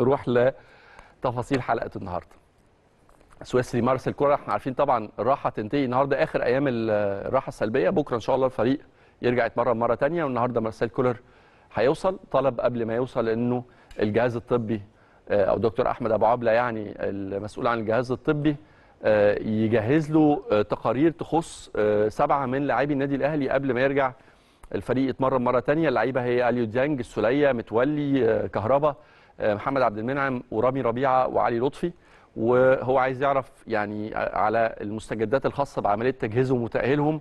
نروح لتفاصيل حلقه النهارده سويسري مارس الكره احنا عارفين طبعا الراحه تنتهي النهارده اخر ايام الراحه السلبيه بكره ان شاء الله الفريق يرجع يتمرن مره ثانيه والنهارده مارسيل كولر هيوصل طلب قبل ما يوصل انه الجهاز الطبي آه، او دكتور احمد ابو عبله يعني المسؤول عن الجهاز الطبي آه، يجهز له آه، تقارير تخص سبعه من لاعبي النادي الاهلي قبل ما يرجع الفريق يتمرن مره ثانيه اللعيبه هي اليو ديانج السوليه متولي كهربا آه، محمد عبد المنعم ورامي ربيعه وعلي لطفي وهو عايز يعرف يعني على المستجدات الخاصه بعمليه تجهيزهم وتاهيلهم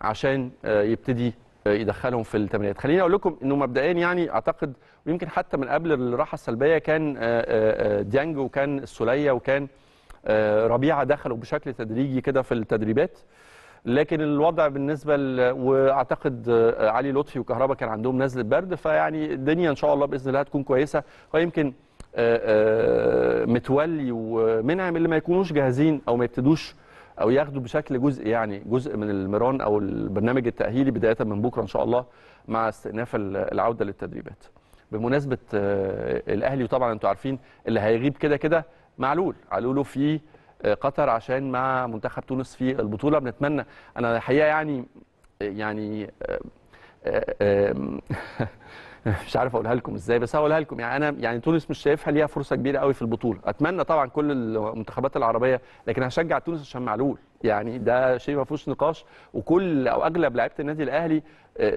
عشان آه، يبتدي آه، يدخلهم في التمرينات خليني اقول لكم انه مبدئيا يعني اعتقد ويمكن حتى من قبل الراحه السلبيه كان ديانج وكان السوليه وكان ربيعه دخلوا بشكل تدريجي كده في التدريبات لكن الوضع بالنسبه ل... واعتقد آه، علي لطفي وكهربا كان عندهم نزله برد فيعني الدنيا ان شاء الله باذن الله هتكون كويسه ويمكن آه، آه، متولي ومنعم اللي ما يكونوش جاهزين او ما يبتدوش او ياخدوا بشكل جزء يعني جزء من المران او البرنامج التاهيلي بدايه من بكره ان شاء الله مع استئناف العوده للتدريبات. بمناسبه الاهلي وطبعا انتم عارفين اللي هيغيب كده كده معلول علوله في آه، قطر عشان مع منتخب تونس في البطوله بنتمنى انا الحقيقه يعني يعني آه، آه، مش عارف اقولها لكم ازاي بس هقولها لكم يعني انا يعني تونس مش شايفها ليها فرصه كبيره قوي في البطوله اتمنى طبعا كل المنتخبات العربيه لكن هشجع تونس عشان معلول يعني ده شيء ما فيهوش نقاش وكل او اغلب لعيبه النادي الاهلي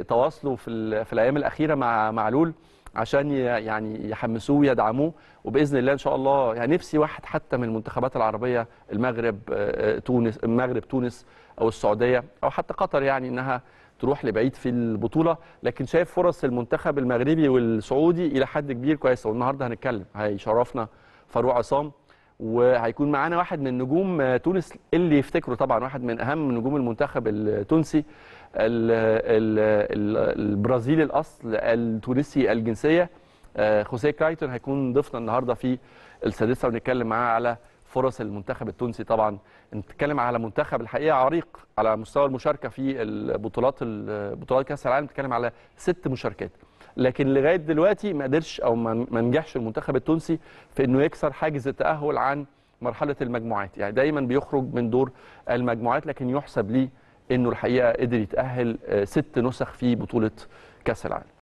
تواصلوا في في الايام الاخيره مع معلول عشان يعني يحمسوه ويدعموه وباذن الله ان شاء الله يعني نفسي واحد حتى من المنتخبات العربيه المغرب آه، تونس المغرب تونس او السعوديه او حتى قطر يعني انها تروح لبعيد في البطوله لكن شايف فرص المنتخب المغربي والسعودي الى حد كبير كويسه والنهارده هنتكلم هيشرفنا فاروق عصام وهيكون معانا واحد من نجوم تونس اللي يفتكروا طبعا واحد من اهم نجوم المنتخب التونسي البرازيلي الاصل التونسي الجنسيه آه، خوسيه كرايتون هيكون ضيفنا النهارده في السادسه ونتكلم معاه على فرص المنتخب التونسي طبعا نتكلم على منتخب الحقيقه عريق على مستوى المشاركه في البطولات بطولات كاس العالم نتكلم على ست مشاركات لكن لغايه دلوقتي ما قدرش او ما نجحش المنتخب التونسي في انه يكسر حاجز التاهل عن مرحله المجموعات يعني دايما بيخرج من دور المجموعات لكن يحسب ليه انه الحقيقه قدر يتاهل آه، ست نسخ في بطوله كاس العالم